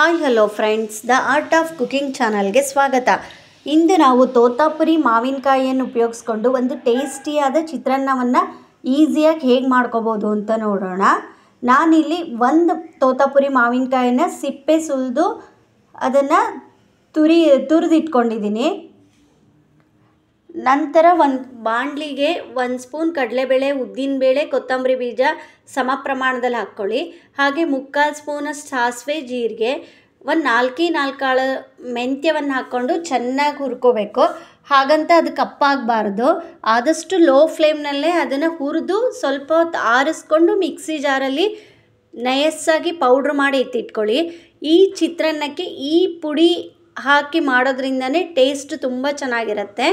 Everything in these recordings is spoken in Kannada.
hi hello friends the art of cooking ಚಾನಲ್ಗೆ ಸ್ವಾಗತ ಇಂದು ನಾವು ತೋತಾಪುರಿ ಮಾವಿನಕಾಯಿಯನ್ನು ಉಪಯೋಗಿಸ್ಕೊಂಡು ಒಂದು ಟೇಸ್ಟಿಯಾದ ಚಿತ್ರಾನ್ನವನ್ನು ಈಸಿಯಾಗಿ ಹೇಗೆ ಮಾಡ್ಕೋಬೋದು ಅಂತ ನೋಡೋಣ ನಾನಿಲ್ಲಿ ಒಂದು ತೋತಾಪುರಿ ಮಾವಿನಕಾಯಿನ ಸಿಪ್ಪೆ ಸುಲಿದು ಅದನ್ನು ತುರಿ ತುರಿದಿಟ್ಕೊಂಡಿದ್ದೀನಿ ನಂತರ ಒಂದು ಬಾಣಲಿಗೆ ಒಂದು ಸ್ಪೂನ್ ಕಡಲೆಬೇಳೆ ಉದ್ದಿನಬೇಳೆ ಕೊತ್ತಂಬರಿ ಬೀಜ ಸಮ ಪ್ರಮಾಣದಲ್ಲಿ ಹಾಕ್ಕೊಳ್ಳಿ ಹಾಗೆ ಮುಕ್ಕಾಲು ಸ್ಪೂನಷ್ಟು ಸಾಸಿವೆ ಜೀರಿಗೆ ಒಂದು ನಾಲ್ಕೇ ನಾಲ್ಕಾಳು ಮೆಂತ್ಯವನ್ನು ಹಾಕ್ಕೊಂಡು ಚೆನ್ನಾಗಿ ಹುರ್ಕೋಬೇಕು ಹಾಗಂತ ಅದು ಕಪ್ಪಾಗಬಾರ್ದು ಆದಷ್ಟು ಲೋ ಫ್ಲೇಮ್ನಲ್ಲೇ ಅದನ್ನು ಹುರಿದು ಸ್ವಲ್ಪ ಹೊತ್ತು ಆರಿಸ್ಕೊಂಡು ಮಿಕ್ಸಿ ಜಾರಲ್ಲಿ ನಯಸ್ಸಾಗಿ ಪೌಡ್ರ್ ಮಾಡಿ ಎತ್ತಿಟ್ಕೊಳ್ಳಿ ಈ ಚಿತ್ರಾನ್ನಕ್ಕೆ ಈ ಪುಡಿ ಹಾಕಿ ಮಾಡೋದ್ರಿಂದನೇ ಟೇಸ್ಟ್ ತುಂಬ ಚೆನ್ನಾಗಿರುತ್ತೆ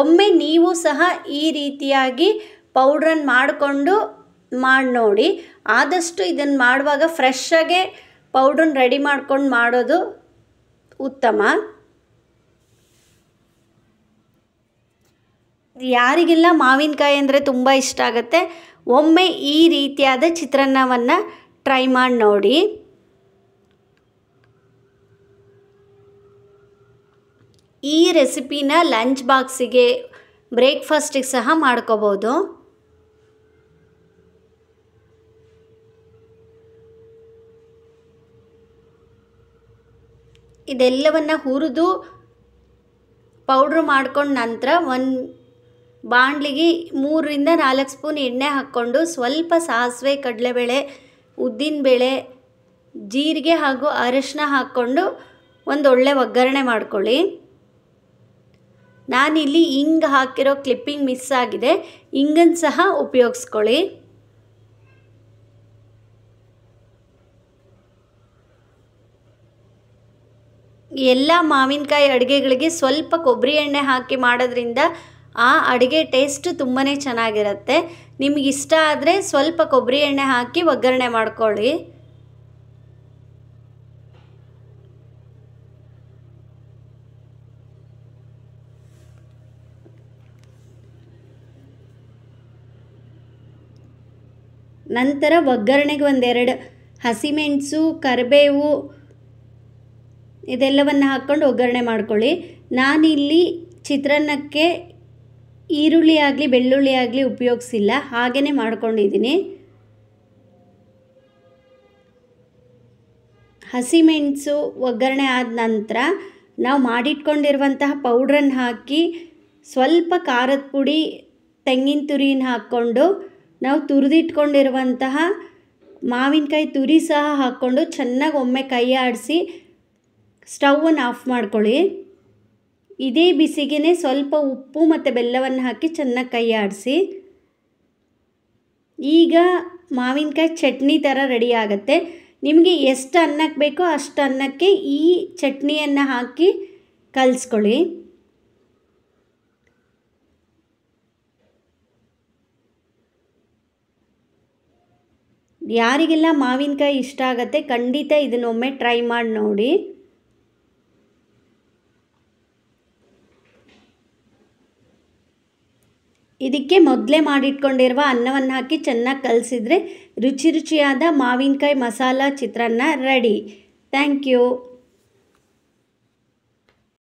ಒಮ್ಮೆ ನೀವು ಸಹ ಈ ರೀತಿಯಾಗಿ ಪೌಡ್ರನ್ನು ಮಾಡಿಕೊಂಡು ಮಾಡಿ ನೋಡಿ ಆದಷ್ಟು ಇದನ್ನು ಮಾಡುವಾಗ ಫ್ರೆಶ್ಶಾಗೆ ಪೌಡ್ರನ್ನ ರೆಡಿ ಮಾಡ್ಕೊಂಡು ಮಾಡೋದು ಉತ್ತಮ ಯಾರಿಗೆಲ್ಲ ಮಾವಿನಕಾಯಿ ಅಂದರೆ ತುಂಬ ಇಷ್ಟ ಆಗುತ್ತೆ ಒಮ್ಮೆ ಈ ರೀತಿಯಾದ ಚಿತ್ರಾನ್ನವನ್ನು ಟ್ರೈ ಮಾಡಿ ನೋಡಿ ಈ ರೆಸಿಪಿನ ಲಂಚ್ ಬಾಕ್ಸಿಗೆ ಬ್ರೇಕ್ಫಾಸ್ಟಿಗೆ ಸಹ ಮಾಡ್ಕೋಬೋದು ಇದೆಲ್ಲವನ್ನು ಹುರಿದು ಪೌಡ್ರ್ ಮಾಡ್ಕೊಂಡ ನಂತರ ಒಂದು ಬಾಣಲಿಗೆ ಮೂರರಿಂದ ನಾಲ್ಕು ಸ್ಪೂನ್ ಎಣ್ಣೆ ಹಾಕ್ಕೊಂಡು ಸ್ವಲ್ಪ ಸಾಸಿವೆ ಕಡಲೆಬೇಳೆ ಉದ್ದಿನಬೇಳೆ ಜೀರಿಗೆ ಹಾಗೂ ಅರಶಿನ ಹಾಕ್ಕೊಂಡು ಒಂದು ಒಳ್ಳೆ ಒಗ್ಗರಣೆ ಮಾಡ್ಕೊಳ್ಳಿ ನಾನಿಲ್ಲಿ ಇಂಗ್ ಹಾಕಿರೋ ಕ್ಲಿಪ್ಪಿಂಗ್ ಮಿಸ್ ಆಗಿದೆ ಇಂಗನ್ನು ಸಹ ಉಪಯೋಗಿಸ್ಕೊಳ್ಳಿ ಎಲ್ಲ ಮಾವಿನಕಾಯಿ ಅಡುಗೆಗಳಿಗೆ ಸ್ವಲ್ಪ ಕೊಬ್ಬರಿ ಎಣ್ಣೆ ಹಾಕಿ ಮಾಡೋದ್ರಿಂದ ಆ ಅಡುಗೆ ಟೇಸ್ಟ್ ತುಂಬಾ ಚೆನ್ನಾಗಿರುತ್ತೆ ನಿಮಗಿಷ್ಟ ಆದರೆ ಸ್ವಲ್ಪ ಕೊಬ್ಬರಿ ಎಣ್ಣೆ ಹಾಕಿ ಒಗ್ಗರಣೆ ಮಾಡ್ಕೊಳ್ಳಿ ನಂತರ ಒಗ್ಗರಣೆಗೆ ಒಂದೆರಡು ಹಸಿಮೆಣಸು ಕರಿಬೇವು ಇದೆಲ್ಲವನ್ನು ಹಾಕ್ಕೊಂಡು ಒಗ್ಗರಣೆ ಮಾಡ್ಕೊಳ್ಳಿ ನಾನಿಲ್ಲಿ ಚಿತ್ರಾನ್ನಕ್ಕೆ ಈರುಳ್ಳಿ ಆಗಲಿ ಬೆಳ್ಳುಳ್ಳಿ ಆಗಲಿ ಉಪಯೋಗಿಸಿಲ್ಲ ಹಾಗೇ ಮಾಡ್ಕೊಂಡಿದ್ದೀನಿ ಹಸಿಮೆಣಸು ಒಗ್ಗರಣೆ ಆದ ನಂತರ ನಾವು ಮಾಡಿಟ್ಕೊಂಡಿರುವಂತಹ ಪೌಡ್ರನ್ನು ಹಾಕಿ ಸ್ವಲ್ಪ ಖಾರದ ಪುಡಿ ತೆಂಗಿನ ತುರಿನ ಹಾಕ್ಕೊಂಡು ನಾವು ತುರಿದಿಟ್ಕೊಂಡಿರುವಂತಹ ಮಾವಿನಕಾಯಿ ತುರಿ ಸಹ ಹಾಕ್ಕೊಂಡು ಚೆನ್ನಾಗಿ ಒಮ್ಮೆ ಕೈ ಆಡಿಸಿ ಸ್ಟವನ್ನು ಆಫ್ ಮಾಡ್ಕೊಳ್ಳಿ ಇದೇ ಬಿಸಿಗೆನೆ ಸ್ವಲ್ಪ ಉಪ್ಪು ಮತ್ತು ಬೆಲ್ಲವನ್ನು ಹಾಕಿ ಚೆನ್ನಾಗಿ ಕೈ ಆಡಿಸಿ ಈಗ ಮಾವಿನಕಾಯಿ ಚಟ್ನಿ ಥರ ರೆಡಿ ಆಗುತ್ತೆ ನಿಮಗೆ ಎಷ್ಟು ಅನ್ನಕ್ಕೆ ಬೇಕೋ ಅಷ್ಟು ಅನ್ನಕ್ಕೆ ಈ ಚಟ್ನಿಯನ್ನು ಹಾಕಿ ಕಲಿಸ್ಕೊಳ್ಳಿ ಯಾರಿಗೆಲ್ಲ ಮಾವಿನಕಾಯಿ ಇಷ್ಟ ಆಗುತ್ತೆ ಖಂಡಿತ ಇದನ್ನೊಮ್ಮೆ ಟ್ರೈ ಮಾಡಿ ನೋಡಿ ಇದಕ್ಕೆ ಮೊದಲೇ ಮಾಡಿಟ್ಕೊಂಡಿರುವ ಅನ್ನವನ್ನು ಹಾಕಿ ಚೆನ್ನಾಗಿ ಕಲಸಿದ್ರೆ ರುಚಿ ರುಚಿಯಾದ ಮಾವಿನಕಾಯಿ ಮಸಾಲ ಚಿತ್ರಾನ್ನ ರೆಡಿ ಥ್ಯಾಂಕ್ ಯು